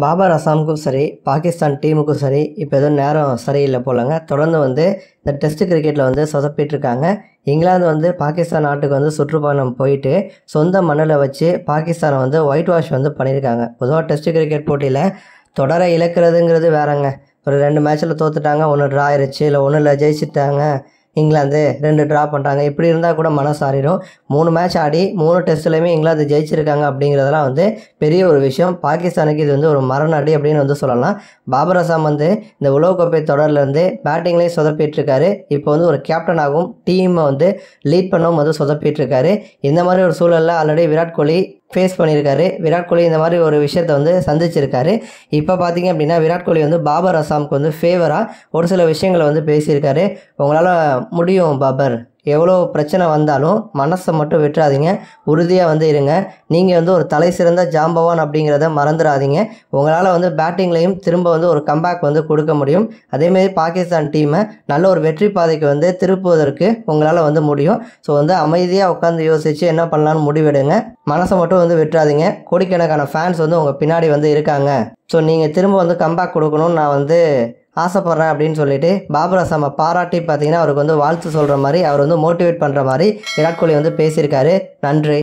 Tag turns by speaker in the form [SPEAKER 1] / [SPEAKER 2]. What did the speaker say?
[SPEAKER 1] பாபர் அசாமுக்கும் சரி பாகிஸ்தான் டீமுக்கும் சரி இப்போ எதுவும் நேரம் சரியில்லை போலங்க தொடர்ந்து வந்து இந்த டெஸ்ட் கிரிக்கெட்டில் வந்து சொதப்பிட்டுருக்காங்க இங்கிலாந்து வந்து பாகிஸ்தான் நாட்டுக்கு வந்து சுற்றுப்பயணம் போயிட்டு சொந்த மண்ணில் வச்சு பாகிஸ்தானை வந்து ஒயிட் வாஷ் வந்து பண்ணியிருக்காங்க பொதுவாக டெஸ்ட் கிரிக்கெட் போட்டியில் தொடரை இழக்கிறதுங்கிறது வேறங்க ஒரு ரெண்டு மேட்ச்சில் தோத்துட்டாங்க ஒன்று ட்ரா ஆயிடுச்சு இல்லை ஒன்றில் இல்லை ஜெயிச்சிட்டாங்க இங்கிலாந்து ரெண்டு ட்ரா பண்ணுறாங்க இப்படி இருந்தால் கூட மனசாரிடும் மூணு மேட்ச் ஆடி மூணு டெஸ்ட்லேயுமே இங்கிலாந்து ஜெயிச்சிருக்காங்க அப்படிங்கிறதெல்லாம் வந்து பெரிய ஒரு விஷயம் பாகிஸ்தானுக்கு இது வந்து ஒரு அடி அப்படின்னு வந்து சொல்லலாம் பாபர் அசாம் வந்து இந்த உலகக்கோப்பை தொடர்லேருந்து பேட்டிங்லேயும் சொதப்பிட்டுருக்காரு இப்போ வந்து ஒரு கேப்டனாகவும் டீமை வந்து லீட் பண்ணவும் வந்து சொதப்பிட்டுருக்காரு இந்த மாதிரி ஒரு சூழலில் ஆல்ரெடி விராட் கோலி ஃபேஸ் பண்ணியிருக்காரு விராட் கோலி இந்த மாதிரி ஒரு விஷயத்த வந்து சந்திச்சிருக்காரு இப்போ பார்த்தீங்க அப்படின்னா விராட் கோலி வந்து பாபர் அசாமுக்கு வந்து ஃபேவராக ஒரு சில விஷயங்களை வந்து பேசியிருக்காரு உங்களால் முடியும் பாபர் எவ்வளோ பிரச்சனை வந்தாலும் மனசை மட்டும் விட்டுறாதீங்க உறுதியாக வந்து இருங்க நீங்கள் வந்து ஒரு தலை சிறந்த ஜாம்பவான் அப்படிங்கிறத மறந்துடாதீங்க உங்களால் வந்து பேட்டிங்லேயும் திரும்ப வந்து ஒரு கம்பேக் வந்து கொடுக்க முடியும் அதேமாரி பாகிஸ்தான் டீமை நல்ல ஒரு வெற்றி பாதைக்கு வந்து திருப்புவதற்கு உங்களால் வந்து முடியும் ஸோ வந்து அமைதியாக உட்காந்து யோசித்து என்ன பண்ணலான்னு முடிவெடுங்க மனசை மட்டும் வந்து விட்டுறாதீங்க கோடிக்கணக்கான ஃபேன்ஸ் வந்து உங்கள் பின்னாடி வந்து இருக்காங்க ஸோ நீங்கள் திரும்ப வந்து கம்பேக் கொடுக்கணும்னு நான் வந்து ஆசைப்பட்றேன் அப்படின்னு சொல்லிட்டு பாபர் அசாம பாராட்டி பார்த்தீங்கன்னா அவருக்கு வந்து வாழ்த்து சொல்கிற மாதிரி அவர் வந்து மோட்டிவேட் பண்ணுற மாதிரி விராட் கோலி வந்து பேசியிருக்காரு நன்றி